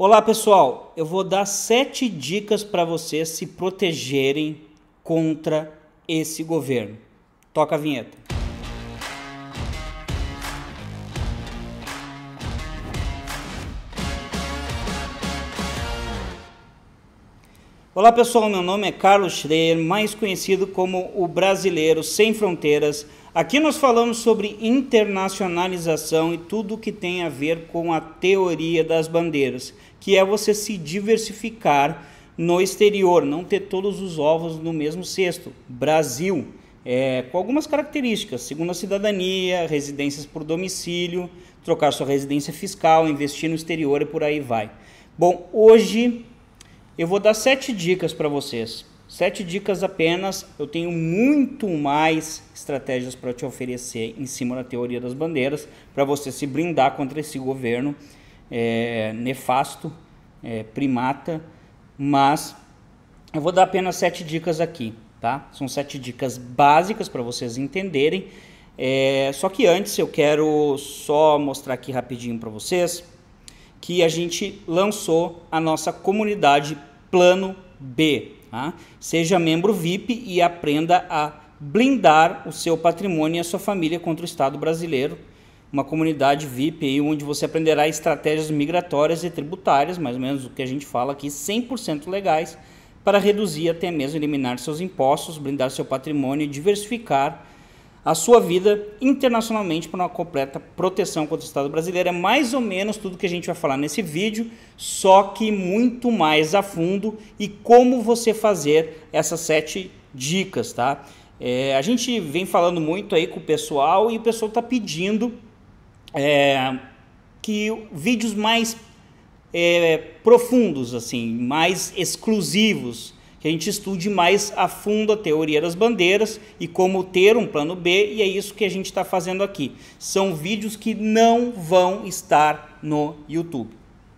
Olá pessoal, eu vou dar sete dicas para vocês se protegerem contra esse governo. Toca a vinheta. Olá pessoal, meu nome é Carlos Schreier, mais conhecido como o Brasileiro Sem Fronteiras. Aqui nós falamos sobre internacionalização e tudo o que tem a ver com a teoria das bandeiras que é você se diversificar no exterior, não ter todos os ovos no mesmo cesto. Brasil, é, com algumas características, segunda cidadania, residências por domicílio, trocar sua residência fiscal, investir no exterior e por aí vai. Bom, hoje eu vou dar sete dicas para vocês. Sete dicas apenas, eu tenho muito mais estratégias para te oferecer em cima da teoria das bandeiras, para você se blindar contra esse governo é, nefasto, é, primata, mas eu vou dar apenas sete dicas aqui, tá? São sete dicas básicas para vocês entenderem. É, só que antes eu quero só mostrar aqui rapidinho para vocês que a gente lançou a nossa comunidade Plano B. Tá? Seja membro VIP e aprenda a blindar o seu patrimônio e a sua família contra o Estado brasileiro uma comunidade VIP aí, onde você aprenderá estratégias migratórias e tributárias, mais ou menos o que a gente fala aqui, 100% legais, para reduzir até mesmo eliminar seus impostos, blindar seu patrimônio e diversificar a sua vida internacionalmente para uma completa proteção contra o Estado brasileiro. É mais ou menos tudo que a gente vai falar nesse vídeo, só que muito mais a fundo e como você fazer essas sete dicas, tá? É, a gente vem falando muito aí com o pessoal e o pessoal está pedindo é, que vídeos mais é, profundos, assim, mais exclusivos, que a gente estude mais a fundo a teoria das bandeiras e como ter um plano B, e é isso que a gente está fazendo aqui. São vídeos que não vão estar no YouTube,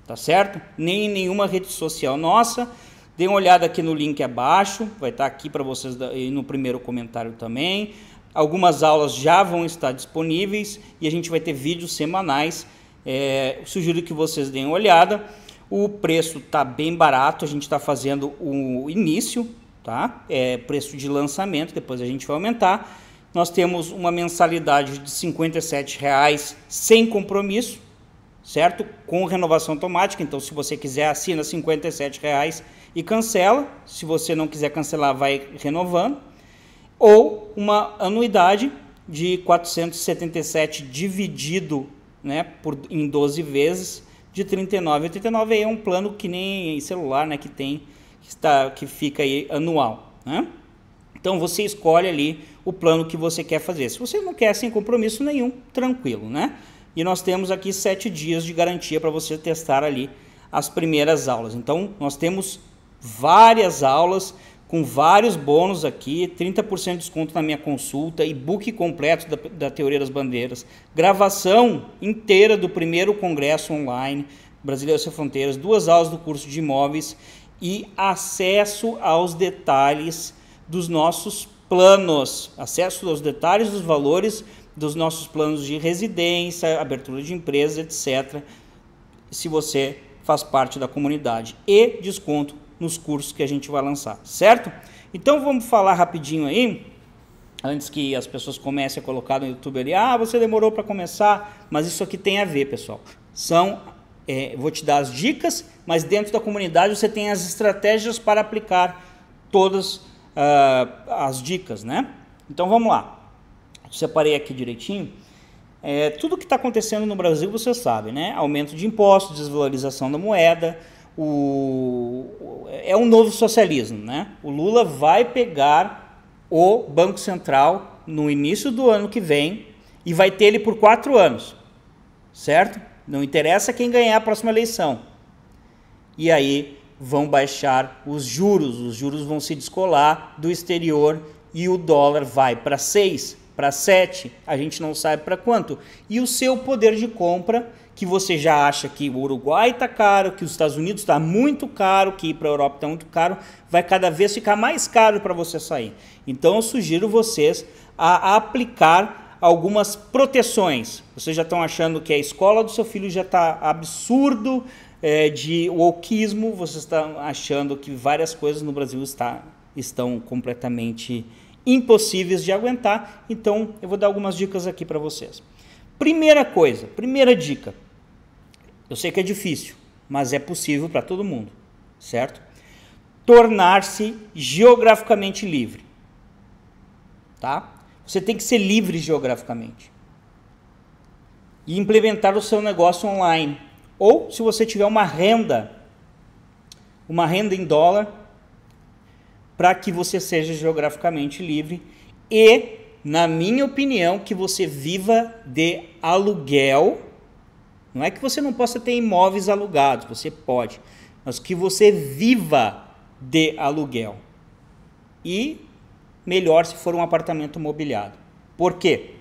tá certo? Nem em nenhuma rede social nossa. Dê uma olhada aqui no link abaixo, vai estar tá aqui para vocês no primeiro comentário também. Algumas aulas já vão estar disponíveis e a gente vai ter vídeos semanais. É, sugiro que vocês deem uma olhada. O preço está bem barato, a gente está fazendo o início, tá? É preço de lançamento, depois a gente vai aumentar. Nós temos uma mensalidade de R$ reais sem compromisso, certo? Com renovação automática. Então, se você quiser, assina R$ reais e cancela. Se você não quiser cancelar, vai renovando ou uma anuidade de 477 dividido né, por, em 12 vezes de 39. 89 aí é um plano que nem celular, né, que tem que está que fica aí anual, né? Então você escolhe ali o plano que você quer fazer. Se você não quer sem compromisso nenhum, tranquilo, né? E nós temos aqui sete dias de garantia para você testar ali as primeiras aulas. Então nós temos várias aulas com vários bônus aqui, 30% de desconto na minha consulta, e-book completo da, da Teoria das Bandeiras, gravação inteira do primeiro congresso online Brasileiro Sem Fronteiras, duas aulas do curso de imóveis e acesso aos detalhes dos nossos planos, acesso aos detalhes dos valores dos nossos planos de residência, abertura de empresa, etc. Se você faz parte da comunidade e desconto nos cursos que a gente vai lançar, certo? Então vamos falar rapidinho aí, antes que as pessoas comecem a colocar no YouTube ali, ah, você demorou para começar, mas isso aqui tem a ver, pessoal. São, é, vou te dar as dicas, mas dentro da comunidade você tem as estratégias para aplicar todas uh, as dicas, né? Então vamos lá. separei aqui direitinho. É, tudo que está acontecendo no Brasil você sabe, né? Aumento de impostos, desvalorização da moeda, o, é um novo socialismo, né? O Lula vai pegar o Banco Central no início do ano que vem e vai ter ele por quatro anos, certo? Não interessa quem ganhar a próxima eleição. E aí vão baixar os juros, os juros vão se descolar do exterior e o dólar vai para seis, para sete, a gente não sabe para quanto. E o seu poder de compra que você já acha que o Uruguai está caro, que os Estados Unidos está muito caro, que ir para a Europa está muito caro, vai cada vez ficar mais caro para você sair. Então eu sugiro vocês a aplicar algumas proteções. Vocês já estão achando que a escola do seu filho já está absurdo é, de wokeismo, vocês estão achando que várias coisas no Brasil está, estão completamente impossíveis de aguentar. Então eu vou dar algumas dicas aqui para vocês. Primeira coisa, primeira dica. Eu sei que é difícil, mas é possível para todo mundo, certo? Tornar-se geograficamente livre. Tá? Você tem que ser livre geograficamente. E implementar o seu negócio online. Ou se você tiver uma renda, uma renda em dólar, para que você seja geograficamente livre e na minha opinião, que você viva de aluguel. Não é que você não possa ter imóveis alugados, você pode, mas que você viva de aluguel. E melhor se for um apartamento mobiliado. Por quê?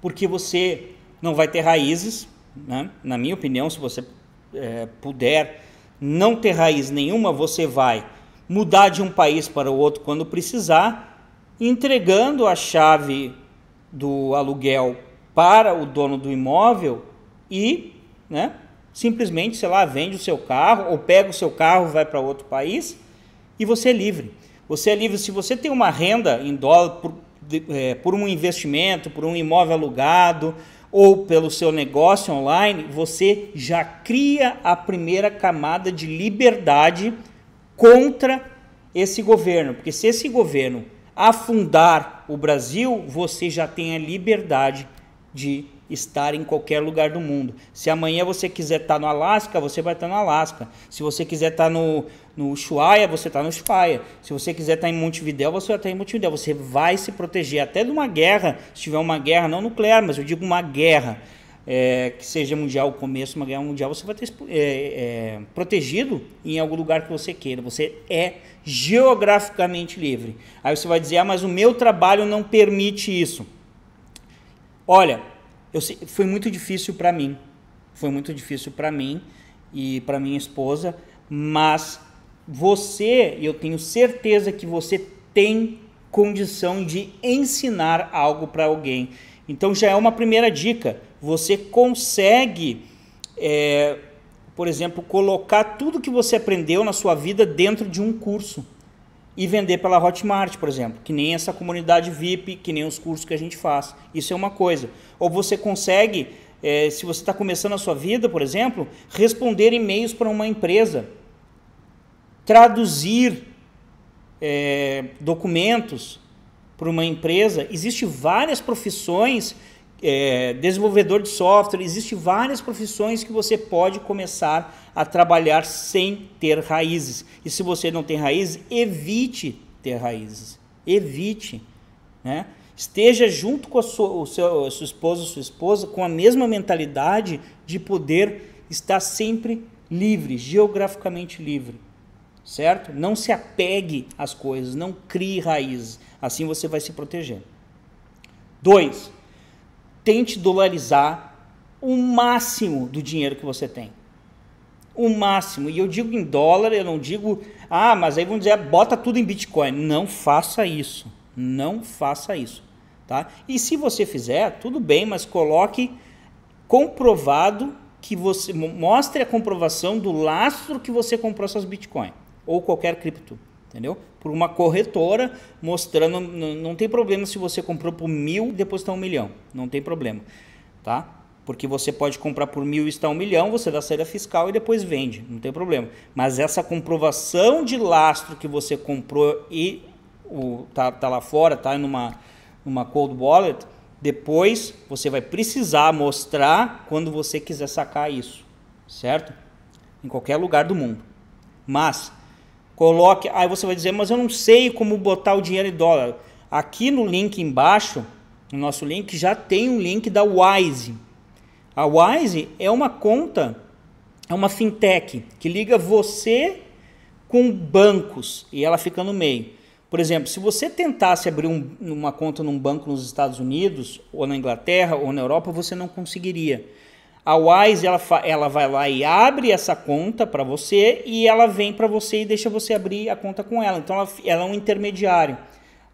Porque você não vai ter raízes, né? na minha opinião, se você é, puder não ter raiz nenhuma, você vai mudar de um país para o outro quando precisar entregando a chave do aluguel para o dono do imóvel e, né, simplesmente, sei lá, vende o seu carro ou pega o seu carro, vai para outro país e você é livre. Você é livre se você tem uma renda em dólar por, é, por um investimento, por um imóvel alugado ou pelo seu negócio online, você já cria a primeira camada de liberdade contra esse governo, porque se esse governo afundar o Brasil, você já tem a liberdade de estar em qualquer lugar do mundo. Se amanhã você quiser estar tá no Alasca, você vai estar tá no Alasca. Se você quiser estar tá no, no Ushuaia, você está no Ushuaia. Se você quiser estar em Montevideo, você vai estar em Montevideo. Você vai se proteger até de uma guerra, se tiver uma guerra, não nuclear, mas eu digo uma guerra é, que seja mundial o começo, uma guerra mundial, você vai ter é, é, protegido em algum lugar que você queira. Você é geograficamente livre. Aí você vai dizer, ah, mas o meu trabalho não permite isso. Olha, eu, foi muito difícil para mim. Foi muito difícil para mim e para minha esposa, mas você, eu tenho certeza que você tem condição de ensinar algo para alguém. Então já é uma primeira dica você consegue, é, por exemplo, colocar tudo que você aprendeu na sua vida dentro de um curso e vender pela Hotmart, por exemplo, que nem essa comunidade VIP, que nem os cursos que a gente faz. Isso é uma coisa. Ou você consegue, é, se você está começando a sua vida, por exemplo, responder e-mails para uma empresa, traduzir é, documentos para uma empresa. Existem várias profissões é, desenvolvedor de software, Existem várias profissões que você pode começar a trabalhar sem ter raízes. E se você não tem raízes, evite ter raízes. Evite, né? Esteja junto com a sua, o seu, a sua esposa, sua esposa, com a mesma mentalidade de poder estar sempre livre, geograficamente livre, certo? Não se apegue às coisas, não crie raízes. Assim você vai se proteger. Dois, tente dolarizar o máximo do dinheiro que você tem. O máximo. E eu digo em dólar, eu não digo, ah, mas aí vão dizer, bota tudo em Bitcoin. Não faça isso. Não faça isso. Tá? E se você fizer, tudo bem, mas coloque comprovado que você mostre a comprovação do lastro que você comprou essas Bitcoin ou qualquer cripto entendeu? Por uma corretora mostrando, não tem problema se você comprou por mil e depois está um milhão, não tem problema, tá? Porque você pode comprar por mil e está um milhão, você dá saída fiscal e depois vende, não tem problema. Mas essa comprovação de lastro que você comprou e o, tá, tá lá fora, tá numa, numa cold wallet, depois você vai precisar mostrar quando você quiser sacar isso, certo? Em qualquer lugar do mundo. Mas Coloque. Aí você vai dizer, mas eu não sei como botar o dinheiro em dólar. Aqui no link embaixo, no nosso link, já tem um link da Wise. A Wise é uma conta, é uma fintech que liga você com bancos e ela fica no meio. Por exemplo, se você tentasse abrir um, uma conta num banco nos Estados Unidos, ou na Inglaterra, ou na Europa, você não conseguiria. A Wise ela, ela vai lá e abre essa conta para você e ela vem para você e deixa você abrir a conta com ela. Então ela, ela é um intermediário.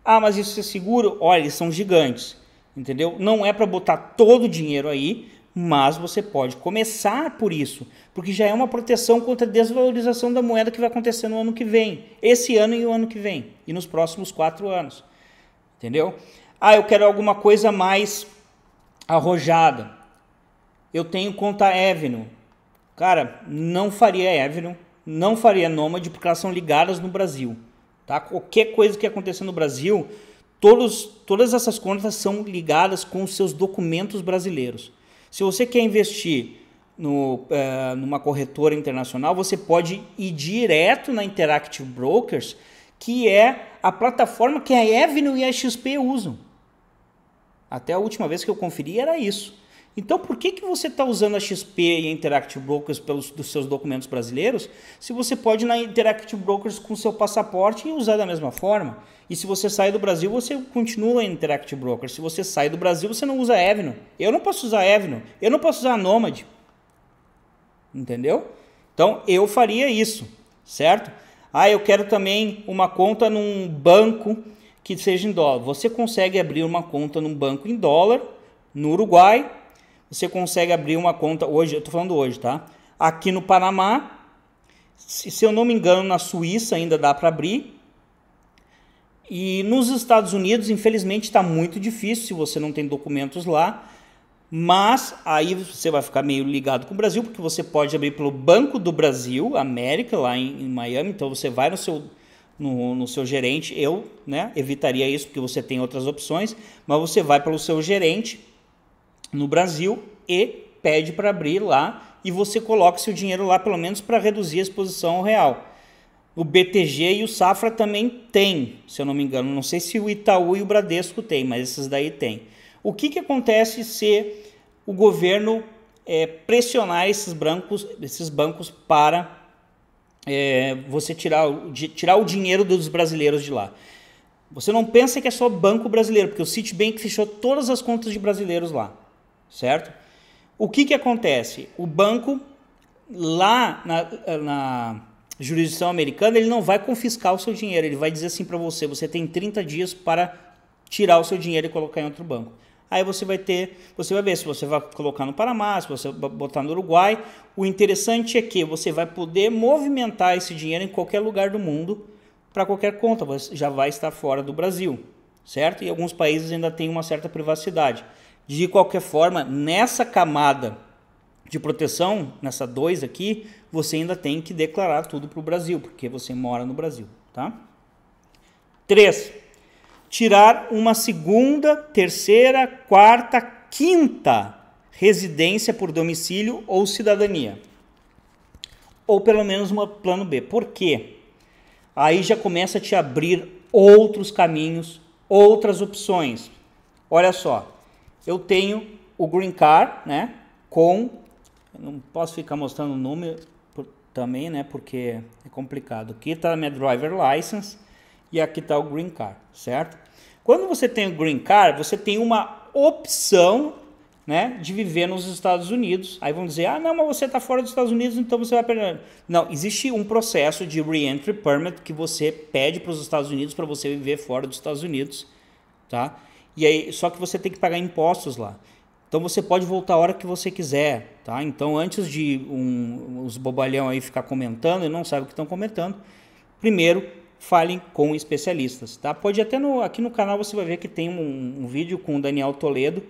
Ah, mas isso é seguro? Olha, eles são gigantes, entendeu? Não é para botar todo o dinheiro aí, mas você pode começar por isso, porque já é uma proteção contra a desvalorização da moeda que vai acontecer no ano que vem, esse ano e o ano que vem, e nos próximos quatro anos, entendeu? Ah, eu quero alguma coisa mais arrojada eu tenho conta Evno. Cara, não faria Evno, não faria Nomad, porque elas são ligadas no Brasil. Tá? Qualquer coisa que acontecer no Brasil, todos, todas essas contas são ligadas com os seus documentos brasileiros. Se você quer investir no, é, numa corretora internacional, você pode ir direto na Interactive Brokers, que é a plataforma que a Evno e a XP usam. Até a última vez que eu conferi era isso. Então, por que, que você está usando a XP e a Interactive Brokers pelos dos seus documentos brasileiros, se você pode ir na Interactive Brokers com seu passaporte e usar da mesma forma? E se você sai do Brasil, você continua em Interactive Brokers. Se você sai do Brasil, você não usa Evno. Eu não posso usar Evno. Eu não posso usar Nomad. Entendeu? Então, eu faria isso, certo? Ah, eu quero também uma conta num banco que seja em dólar. Você consegue abrir uma conta num banco em dólar no Uruguai você consegue abrir uma conta hoje, eu estou falando hoje, tá? Aqui no Panamá, se eu não me engano, na Suíça ainda dá para abrir. E nos Estados Unidos, infelizmente, está muito difícil se você não tem documentos lá. Mas aí você vai ficar meio ligado com o Brasil, porque você pode abrir pelo Banco do Brasil, América, lá em, em Miami. Então você vai no seu, no, no seu gerente. Eu né, evitaria isso, porque você tem outras opções. Mas você vai pelo seu gerente no Brasil e pede para abrir lá e você coloca seu dinheiro lá pelo menos para reduzir a exposição ao real. O BTG e o Safra também tem, se eu não me engano. Não sei se o Itaú e o Bradesco tem, mas esses daí tem. O que, que acontece se o governo é, pressionar esses bancos, esses bancos para é, você tirar, o, de, tirar o dinheiro dos brasileiros de lá? Você não pensa que é só banco brasileiro, porque o Citibank fechou todas as contas de brasileiros lá certo? O que, que acontece? O banco, lá na, na jurisdição americana, ele não vai confiscar o seu dinheiro, ele vai dizer assim para você: você tem 30 dias para tirar o seu dinheiro e colocar em outro banco. Aí você vai ter, você vai ver se você vai colocar no Panamá, se você botar no Uruguai. O interessante é que você vai poder movimentar esse dinheiro em qualquer lugar do mundo para qualquer conta, você já vai estar fora do Brasil, certo? E alguns países ainda têm uma certa privacidade. De qualquer forma, nessa camada de proteção, nessa 2 aqui, você ainda tem que declarar tudo para o Brasil, porque você mora no Brasil, tá? 3. Tirar uma segunda, terceira, quarta, quinta residência por domicílio ou cidadania. Ou pelo menos um plano B. Por quê? Aí já começa a te abrir outros caminhos, outras opções. Olha só, eu tenho o green card, né? Com não posso ficar mostrando o número por, também, né? Porque é complicado. Aqui está minha driver license e aqui está o green card, certo? Quando você tem o green card, você tem uma opção, né, de viver nos Estados Unidos. Aí vão dizer: "Ah, não, mas você está fora dos Estados Unidos, então você vai perder". Não, existe um processo de reentry permit que você pede para os Estados Unidos para você viver fora dos Estados Unidos, tá? E aí, só que você tem que pagar impostos lá. Então você pode voltar a hora que você quiser, tá? Então antes de um, os bobalhão aí ficar comentando e não sabe o que estão comentando, primeiro falem com especialistas, tá? Pode até no, aqui no canal você vai ver que tem um, um vídeo com o Daniel Toledo,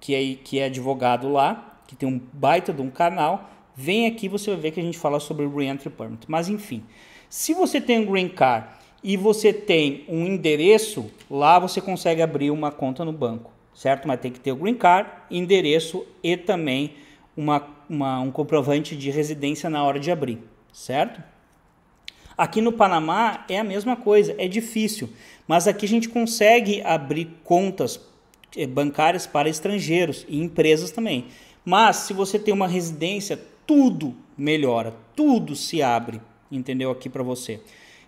que é, que é advogado lá, que tem um baita de um canal. Vem aqui você vai ver que a gente fala sobre o Reentry Permit. Mas enfim, se você tem um Green Card e você tem um endereço, lá você consegue abrir uma conta no banco, certo? Mas tem que ter o green card, endereço e também uma, uma, um comprovante de residência na hora de abrir, certo? Aqui no Panamá é a mesma coisa, é difícil, mas aqui a gente consegue abrir contas eh, bancárias para estrangeiros e empresas também. Mas se você tem uma residência, tudo melhora, tudo se abre, entendeu? Aqui para você.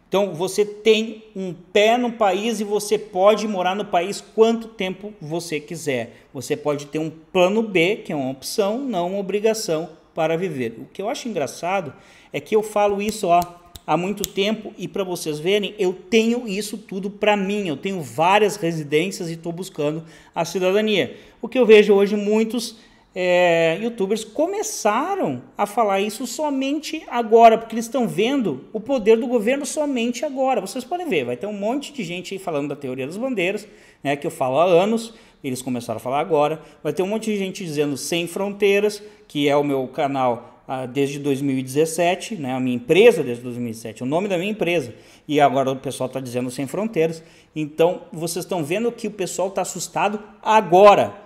Então você tem um pé no país e você pode morar no país quanto tempo você quiser. Você pode ter um plano B, que é uma opção, não uma obrigação para viver. O que eu acho engraçado é que eu falo isso ó, há muito tempo e para vocês verem, eu tenho isso tudo para mim. Eu tenho várias residências e estou buscando a cidadania. O que eu vejo hoje muitos é, youtubers começaram a falar isso somente agora, porque eles estão vendo o poder do governo somente agora. Vocês podem ver, vai ter um monte de gente aí falando da teoria das bandeiras, né, que eu falo há anos, eles começaram a falar agora. Vai ter um monte de gente dizendo Sem Fronteiras, que é o meu canal ah, desde 2017, né, a minha empresa desde 2017, o nome da minha empresa. E agora o pessoal está dizendo Sem Fronteiras. Então, vocês estão vendo que o pessoal está assustado agora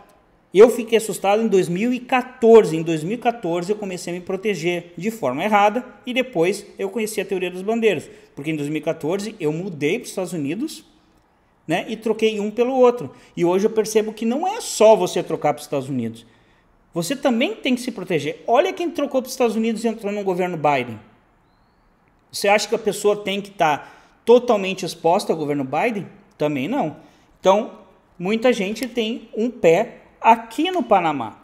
eu fiquei assustado em 2014. Em 2014 eu comecei a me proteger de forma errada e depois eu conheci a teoria dos bandeiros, porque em 2014 eu mudei para os Estados Unidos, né, e troquei um pelo outro. E hoje eu percebo que não é só você trocar para os Estados Unidos. Você também tem que se proteger. Olha quem trocou para os Estados Unidos e entrou no governo Biden. Você acha que a pessoa tem que estar tá totalmente exposta ao governo Biden? Também não. Então, muita gente tem um pé aqui no Panamá.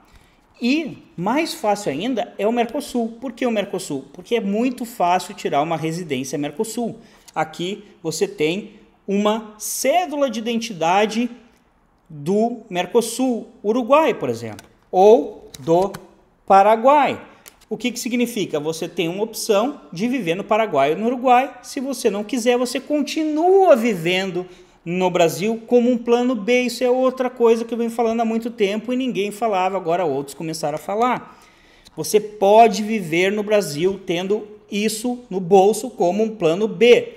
E mais fácil ainda é o Mercosul. Por que o Mercosul? Porque é muito fácil tirar uma residência Mercosul. Aqui você tem uma cédula de identidade do Mercosul, Uruguai, por exemplo, ou do Paraguai. O que, que significa? Você tem uma opção de viver no Paraguai ou no Uruguai. Se você não quiser, você continua vivendo no Brasil como um plano B. Isso é outra coisa que eu venho falando há muito tempo e ninguém falava, agora outros começaram a falar. Você pode viver no Brasil tendo isso no bolso como um plano B.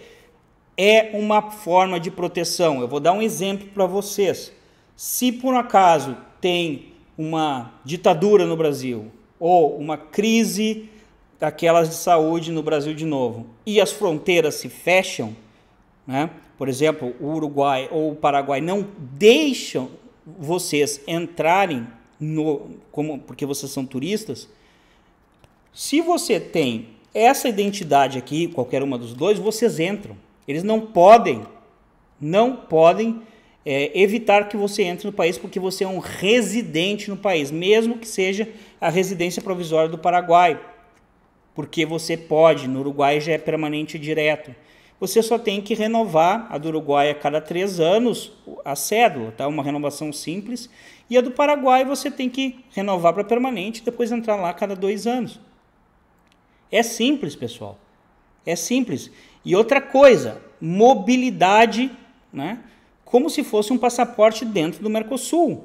É uma forma de proteção. Eu vou dar um exemplo para vocês. Se por acaso tem uma ditadura no Brasil ou uma crise daquelas de saúde no Brasil de novo e as fronteiras se fecham, né? por exemplo, o Uruguai ou o Paraguai não deixam vocês entrarem no como porque vocês são turistas, se você tem essa identidade aqui, qualquer uma dos dois, vocês entram. Eles não podem, não podem é, evitar que você entre no país porque você é um residente no país, mesmo que seja a residência provisória do Paraguai, porque você pode. No Uruguai já é permanente direto você só tem que renovar a do Uruguai a cada três anos a cédula, tá? Uma renovação simples. E a do Paraguai você tem que renovar para permanente, e depois entrar lá a cada dois anos. É simples, pessoal. É simples. E outra coisa, mobilidade, né? Como se fosse um passaporte dentro do Mercosul.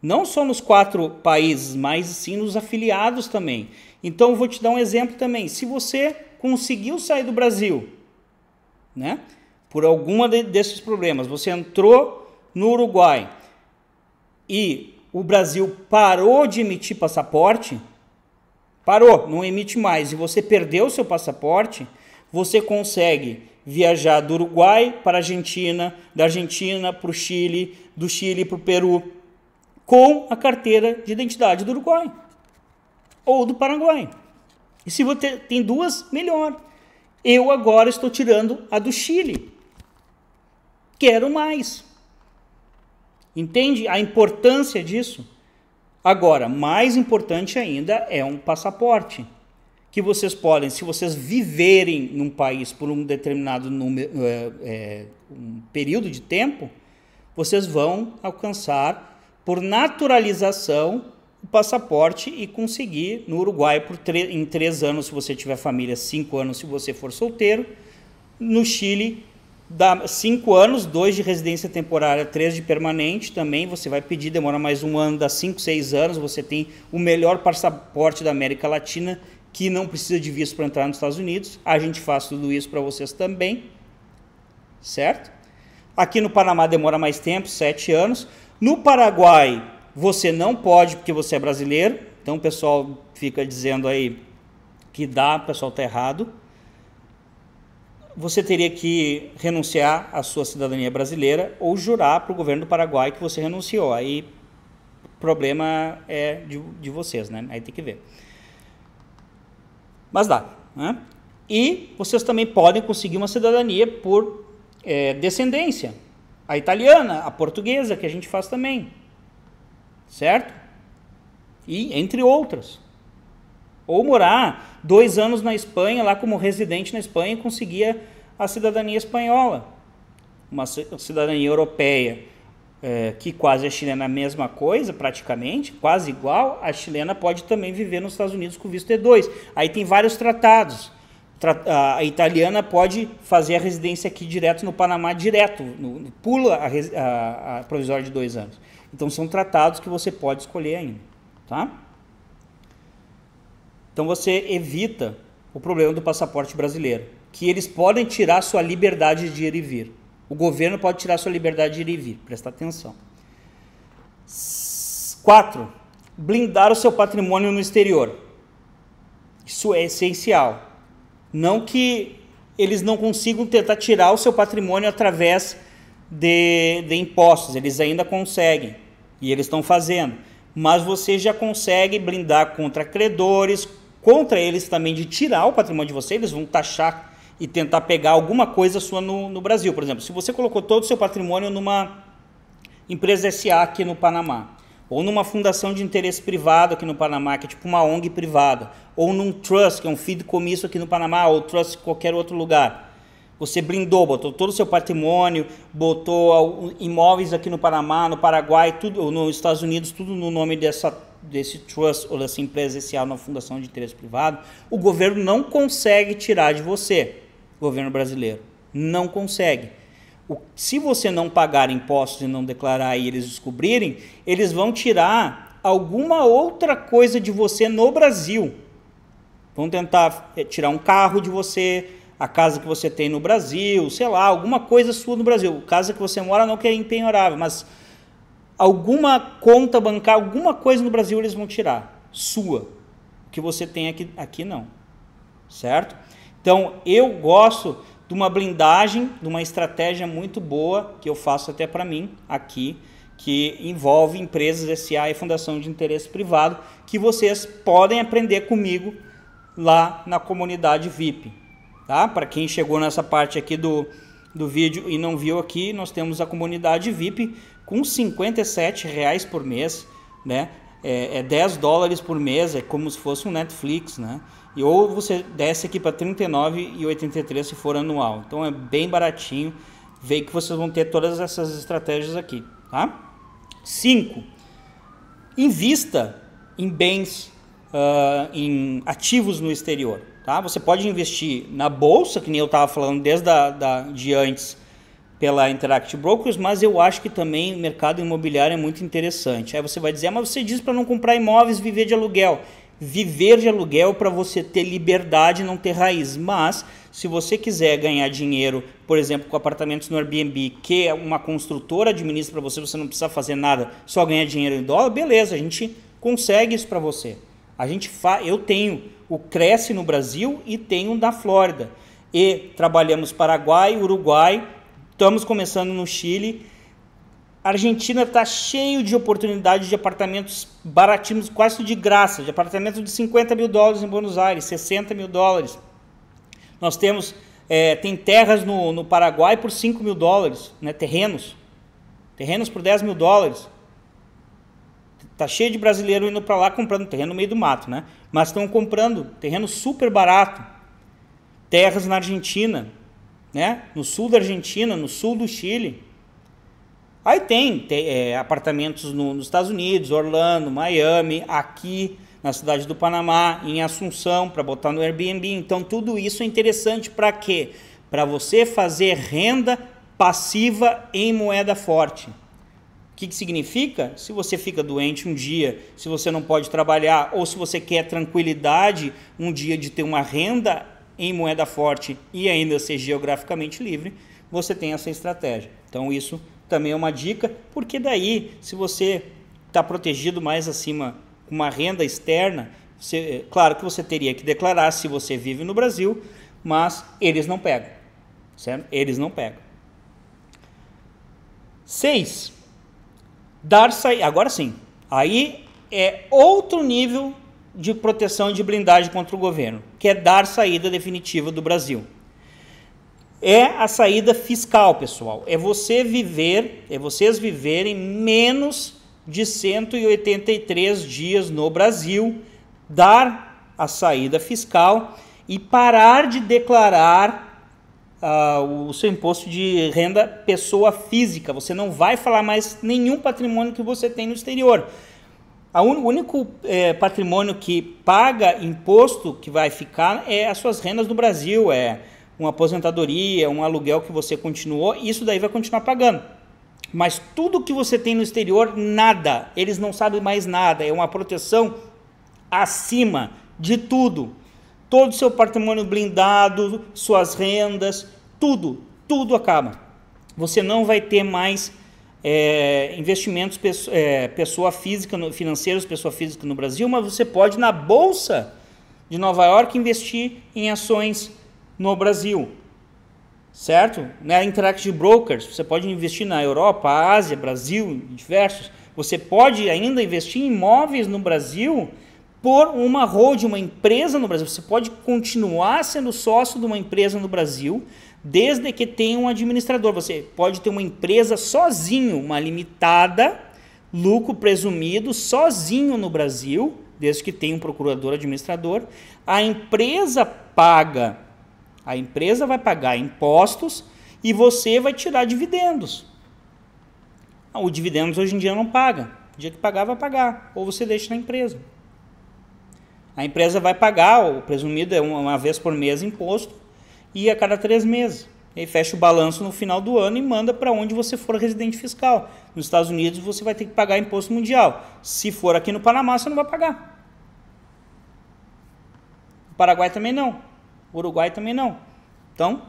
Não só nos quatro países, mas sim nos afiliados também. Então, vou te dar um exemplo também. Se você conseguiu sair do Brasil né? Por alguma de, desses problemas, você entrou no Uruguai e o Brasil parou de emitir passaporte, parou, não emite mais, e você perdeu seu passaporte, você consegue viajar do Uruguai para a Argentina, da Argentina para o Chile, do Chile para o Peru, com a carteira de identidade do Uruguai ou do Paraguai. E se você tem duas, melhor. Eu agora estou tirando a do Chile. Quero mais. Entende a importância disso? Agora, mais importante ainda é um passaporte que vocês podem, se vocês viverem num país por um determinado número, é, um período de tempo, vocês vão alcançar por naturalização o passaporte e conseguir no Uruguai em três anos se você tiver família, cinco anos se você for solteiro. No Chile, dá cinco anos, dois de residência temporária, três de permanente também. Você vai pedir, demora mais um ano, dá cinco, seis anos. Você tem o melhor passaporte da América Latina que não precisa de visto para entrar nos Estados Unidos. A gente faz tudo isso para vocês também, certo? Aqui no Panamá demora mais tempo, sete anos. No Paraguai você não pode porque você é brasileiro. Então o pessoal fica dizendo aí que dá, o pessoal está errado. Você teria que renunciar à sua cidadania brasileira ou jurar para o governo do Paraguai que você renunciou. Aí o problema é de, de vocês, né? Aí tem que ver. Mas dá. Né? E vocês também podem conseguir uma cidadania por é, descendência. A italiana, a portuguesa, que a gente faz também certo? E entre outras. Ou morar dois anos na Espanha, lá como residente na Espanha, e conseguia a cidadania espanhola. Uma cidadania europeia, é, que quase a chilena é a mesma coisa, praticamente, quase igual, a chilena pode também viver nos Estados Unidos com visto e 2 Aí tem vários tratados a italiana pode fazer a residência aqui direto no Panamá, direto, no, pula a, a, a provisória de dois anos. Então são tratados que você pode escolher ainda, tá? Então você evita o problema do passaporte brasileiro, que eles podem tirar sua liberdade de ir e vir. O governo pode tirar sua liberdade de ir e vir, presta atenção. 4. Blindar o seu patrimônio no exterior. Isso é essencial. Não que eles não consigam tentar tirar o seu patrimônio através de, de impostos. Eles ainda conseguem e eles estão fazendo. Mas você já consegue blindar contra credores, contra eles também de tirar o patrimônio de você, eles vão taxar e tentar pegar alguma coisa sua no, no Brasil. Por exemplo, se você colocou todo o seu patrimônio numa empresa SA aqui no Panamá, ou numa fundação de interesse privado aqui no Panamá, que é tipo uma ONG privada, ou num trust, que é um fideicomisso aqui no Panamá, ou trust em qualquer outro lugar. Você blindou, botou todo o seu patrimônio, botou imóveis aqui no Panamá, no Paraguai, tudo nos Estados Unidos, tudo no nome dessa desse trust ou dessa empresa SA na fundação de interesse privado, o governo não consegue tirar de você, governo brasileiro. Não consegue. O, se você não pagar impostos e não declarar e eles descobrirem, eles vão tirar alguma outra coisa de você no Brasil. Vão tentar eh, tirar um carro de você, a casa que você tem no Brasil, sei lá, alguma coisa sua no Brasil. Casa que você mora não que é empenhorável, mas alguma conta bancária, alguma coisa no Brasil eles vão tirar, sua. O que você tem aqui, aqui não. Certo? Então, eu gosto de uma blindagem, de uma estratégia muito boa que eu faço até para mim aqui, que envolve empresas SA e fundação de interesse privado, que vocês podem aprender comigo lá na comunidade VIP. Tá? Para quem chegou nessa parte aqui do, do vídeo e não viu aqui, nós temos a comunidade VIP com 57 reais por mês, né? É, é 10 dólares por mês, é como se fosse um Netflix, né? E ou você desce aqui para 39,83 se for anual. Então é bem baratinho. Veio que vocês vão ter todas essas estratégias aqui, tá? 5. Invista em bens, uh, em ativos no exterior. Tá? Você pode investir na bolsa, que nem eu estava falando desde da, de antes, pela Interactive Brokers, mas eu acho que também o mercado imobiliário é muito interessante. Aí você vai dizer, ah, mas você diz para não comprar imóveis, viver de aluguel. Viver de aluguel para você ter liberdade e não ter raiz. Mas, se você quiser ganhar dinheiro, por exemplo, com apartamentos no Airbnb, que uma construtora administra para você, você não precisa fazer nada, só ganhar dinheiro em dólar, beleza, a gente consegue isso para você. A gente fa... Eu tenho o Cresce no Brasil e tenho da Flórida. E trabalhamos Paraguai, Uruguai, estamos começando no Chile. A Argentina está cheio de oportunidades de apartamentos baratinhos, quase de graça, de apartamentos de 50 mil dólares em Buenos Aires, 60 mil dólares. Nós temos, é, tem terras no, no Paraguai por 5 mil dólares, né, terrenos, terrenos por 10 mil dólares. Tá cheio de brasileiro indo para lá comprando terreno no meio do mato, né? Mas estão comprando terreno super barato. Terras na Argentina, né? No sul da Argentina, no sul do Chile. Aí tem, tem é, apartamentos no, nos Estados Unidos, Orlando, Miami, aqui na cidade do Panamá, em Assunção, para botar no Airbnb. Então tudo isso é interessante para quê? Para você fazer renda passiva em moeda forte que, que significa? Se você fica doente um dia, se você não pode trabalhar, ou se você quer tranquilidade, um dia de ter uma renda em moeda forte e ainda ser geograficamente livre, você tem essa estratégia. Então, isso também é uma dica, porque daí, se você está protegido mais acima com uma renda externa, você, claro que você teria que declarar se você vive no Brasil, mas eles não pegam, certo? Eles não pegam. 6. Dar saída. agora sim. Aí é outro nível de proteção e de blindagem contra o governo, que é dar saída definitiva do Brasil. É a saída fiscal, pessoal. É você viver, é vocês viverem menos de 183 dias no Brasil, dar a saída fiscal e parar de declarar uh, o seu imposto de renda pessoa física. Você não vai falar mais nenhum patrimônio que você tem no exterior. O único é, patrimônio que paga imposto que vai ficar é as suas rendas no Brasil, é uma aposentadoria, um aluguel que você continuou, isso daí vai continuar pagando. Mas tudo que você tem no exterior, nada. Eles não sabem mais nada. É uma proteção acima de tudo todo o seu patrimônio blindado, suas rendas, tudo, tudo acaba. Você não vai ter mais é, investimentos é, pessoa física, financeiros pessoa física no Brasil, mas você pode na bolsa de Nova York investir em ações no Brasil, certo? Na Interactive Brokers você pode investir na Europa, Ásia, Brasil, diversos. Você pode ainda investir em imóveis no Brasil por uma holding, uma empresa no Brasil. Você pode continuar sendo sócio de uma empresa no Brasil, desde que tenha um administrador. Você pode ter uma empresa sozinho, uma limitada, lucro presumido, sozinho no Brasil, desde que tenha um procurador administrador. A empresa paga, a empresa vai pagar impostos e você vai tirar dividendos. O dividendos hoje em dia não paga. O dia que pagar, vai pagar. Ou você deixa na empresa. A empresa vai pagar, o presumido é uma vez por mês imposto, e a cada três meses. E fecha o balanço no final do ano e manda para onde você for residente fiscal. Nos Estados Unidos você vai ter que pagar imposto mundial. Se for aqui no Panamá, você não vai pagar. O Paraguai também não. O Uruguai também não. Então,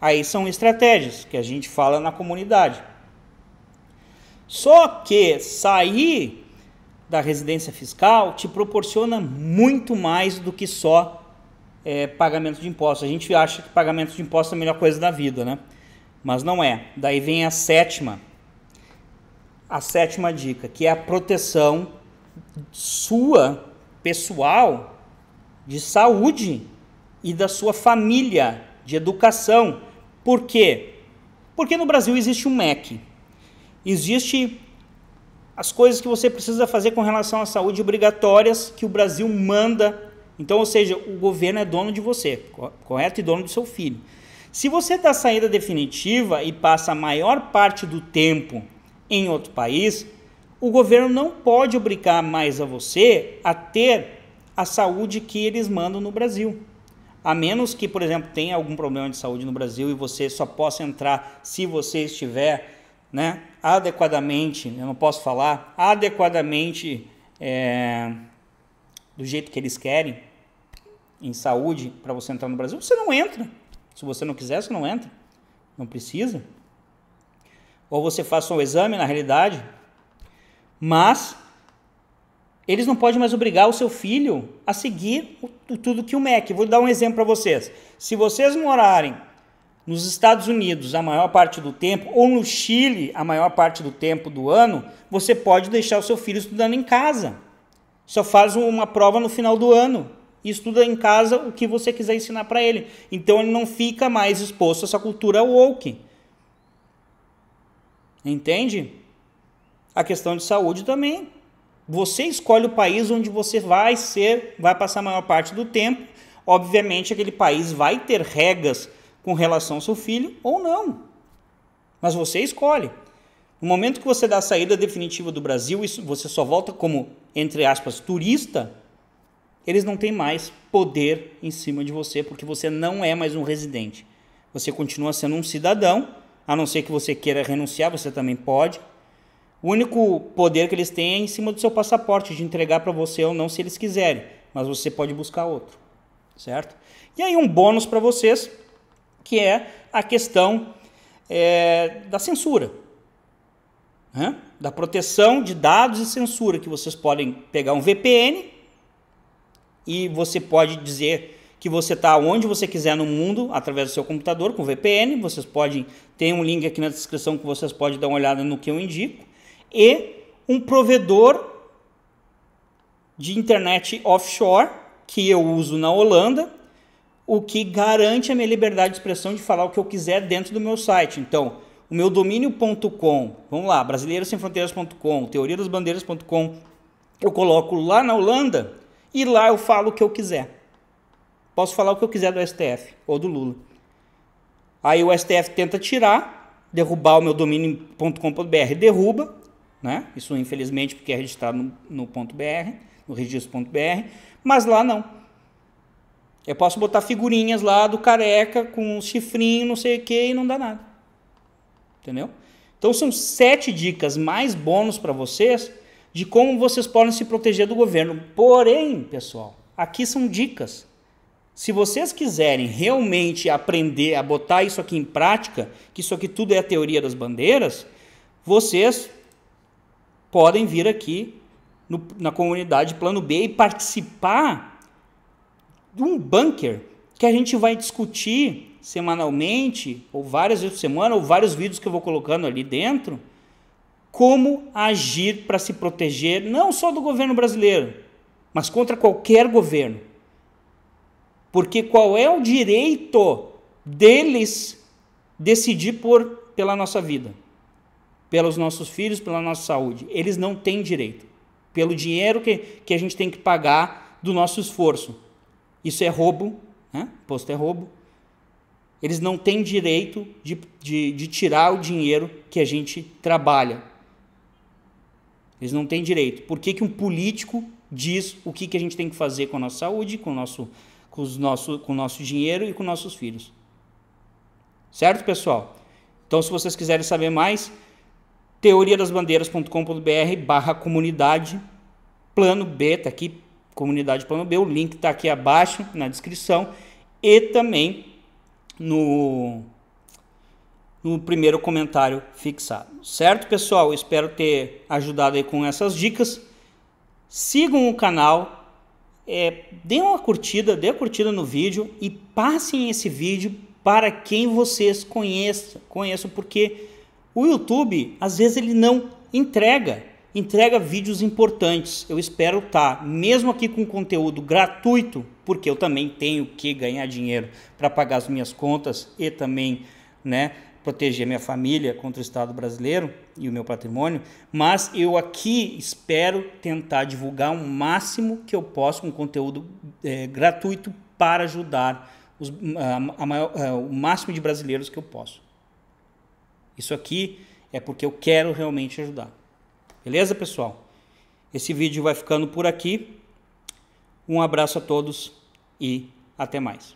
aí são estratégias que a gente fala na comunidade. Só que sair da residência fiscal te proporciona muito mais do que só é, pagamento de impostos. A gente acha que pagamento de impostos é a melhor coisa da vida, né? Mas não é. Daí vem a sétima, a sétima dica, que é a proteção sua, pessoal, de saúde e da sua família, de educação. Por quê? Porque no Brasil existe um MEC. Existe as coisas que você precisa fazer com relação à saúde obrigatórias que o Brasil manda. Então, ou seja, o governo é dono de você, correto? E dono do seu filho. Se você está saída definitiva e passa a maior parte do tempo em outro país, o governo não pode obrigar mais a você a ter a saúde que eles mandam no Brasil. A menos que, por exemplo, tenha algum problema de saúde no Brasil e você só possa entrar se você estiver né, adequadamente, eu não posso falar, adequadamente é, do jeito que eles querem em saúde para você entrar no Brasil, você não entra. Se você não quiser, você não entra. Não precisa. Ou você faça um exame, na realidade, mas eles não podem mais obrigar o seu filho a seguir tudo que o MEC. Vou dar um exemplo para vocês. Se vocês morarem nos Estados Unidos a maior parte do tempo, ou no Chile a maior parte do tempo do ano, você pode deixar o seu filho estudando em casa. Só faz uma prova no final do ano e estuda em casa o que você quiser ensinar para ele. Então ele não fica mais exposto a essa cultura woke. Entende? A questão de saúde também. Você escolhe o país onde você vai ser, vai passar a maior parte do tempo. Obviamente aquele país vai ter regras com relação ao seu filho ou não. Mas você escolhe. No momento que você dá a saída definitiva do Brasil e você só volta como, entre aspas, turista, eles não têm mais poder em cima de você, porque você não é mais um residente. Você continua sendo um cidadão, a não ser que você queira renunciar, você também pode. O único poder que eles têm é em cima do seu passaporte, de entregar para você ou não se eles quiserem, mas você pode buscar outro, certo? E aí um bônus para vocês, que é a questão é, da censura, né? da proteção de dados e censura, que vocês podem pegar um VPN e você pode dizer que você está onde você quiser no mundo através do seu computador com VPN. Vocês podem ter um link aqui na descrição que vocês podem dar uma olhada no que eu indico e um provedor de internet offshore que eu uso na Holanda o que garante a minha liberdade de expressão de falar o que eu quiser dentro do meu site. Então, o meu domínio.com, vamos lá, brasileirossemfronteiras.com, teoriadasbandeiras.com, eu coloco lá na Holanda e lá eu falo o que eu quiser. Posso falar o que eu quiser do STF ou do Lula. Aí o STF tenta tirar, derrubar o meu domínio.com.br, derruba, né? Isso infelizmente porque é registrado no, no .br, no registro.br, mas lá não. Eu posso botar figurinhas lá do careca com um chifrinho, não sei o que, e não dá nada. Entendeu? Então são sete dicas mais bônus para vocês de como vocês podem se proteger do governo. Porém, pessoal, aqui são dicas. Se vocês quiserem realmente aprender a botar isso aqui em prática, que isso aqui tudo é a teoria das bandeiras, vocês podem vir aqui no, na comunidade Plano B e participar de um bunker que a gente vai discutir semanalmente, ou várias vezes por semana, ou vários vídeos que eu vou colocando ali dentro, como agir para se proteger não só do governo brasileiro, mas contra qualquer governo. Porque qual é o direito deles decidir por pela nossa vida, pelos nossos filhos, pela nossa saúde? Eles não têm direito. Pelo dinheiro que, que a gente tem que pagar do nosso esforço. Isso é roubo, né? imposto é roubo. Eles não têm direito de, de, de tirar o dinheiro que a gente trabalha. Eles não têm direito. Por que, que um político diz o que, que a gente tem que fazer com a nossa saúde, com o nosso, com, os nosso, com o nosso dinheiro e com nossos filhos? Certo, pessoal? Então, se vocês quiserem saber mais, teoriadasbandeiras.com.br barra comunidade, plano B, tá aqui, Comunidade Plano B. O link está aqui abaixo na descrição e também no, no primeiro comentário fixado. Certo, pessoal? Espero ter ajudado aí com essas dicas. Sigam o canal, é, deem uma curtida, dê curtida no vídeo e passem esse vídeo para quem vocês conheçam, conheçam porque o YouTube às vezes ele não entrega entrega vídeos importantes. Eu espero estar, tá, mesmo aqui com conteúdo gratuito, porque eu também tenho que ganhar dinheiro para pagar as minhas contas e também, né, proteger minha família contra o Estado brasileiro e o meu patrimônio, mas eu aqui espero tentar divulgar o máximo que eu posso com conteúdo é, gratuito para ajudar os, a, a maior, a, é, o máximo de brasileiros que eu posso. Isso aqui é porque eu quero realmente ajudar. Beleza, pessoal? Esse vídeo vai ficando por aqui. Um abraço a todos e até mais.